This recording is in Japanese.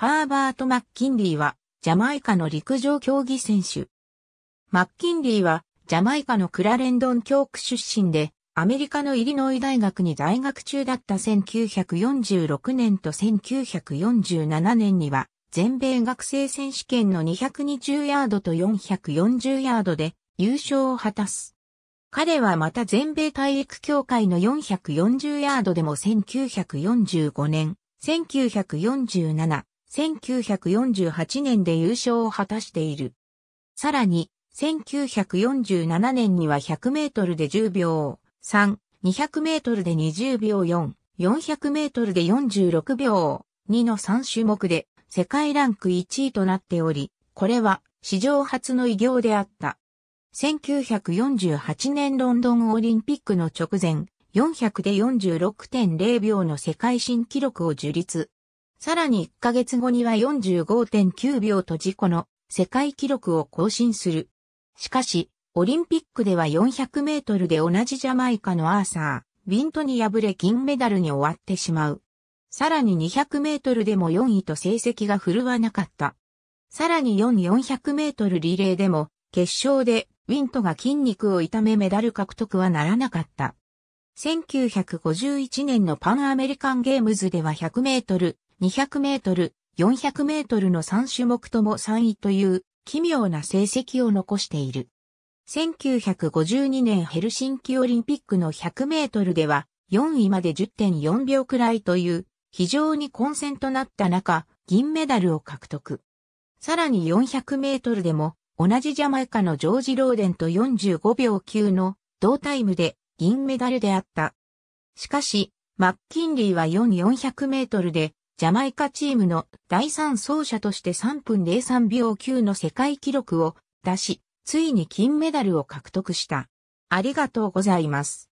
ハーバート・マッキンリーは、ジャマイカの陸上競技選手。マッキンリーは、ジャマイカのクラレンドン教区出身で、アメリカのイリノイ大学に在学中だった1946年と1947年には、全米学生選手権の220ヤードと440ヤードで優勝を果たす。彼はまた全米体育協会の440ヤードでも1945年、1947、1948年で優勝を果たしている。さらに、1947年には100メートルで10秒3、200メートルで20秒4、400メートルで46秒2の3種目で世界ランク1位となっており、これは史上初の偉業であった。1948年ロンドンオリンピックの直前、400で46.0秒の世界新記録を樹立。さらに1ヶ月後には45.9秒と自己の世界記録を更新する。しかし、オリンピックでは400メートルで同じジャマイカのアーサー、ウィントに敗れ銀メダルに終わってしまう。さらに200メートルでも4位と成績が振るわなかった。さらに4400メートルリレーでも、決勝でウィントが筋肉を痛めメダル獲得はならなかった。1951年のパンアメリカンゲームズでは100メートル200メートル、400メートルの3種目とも3位という奇妙な成績を残している。1952年ヘルシンキオリンピックの100メートルでは4位まで10.4秒くらいという非常に混戦となった中、銀メダルを獲得。さらに400メートルでも同じジャマイカのジョージ・ローデンと45秒9の同タイムで銀メダルであった。しかし、マッキンリーは4400メートルでジャマイカチームの第3走者として3分03秒9の世界記録を出し、ついに金メダルを獲得した。ありがとうございます。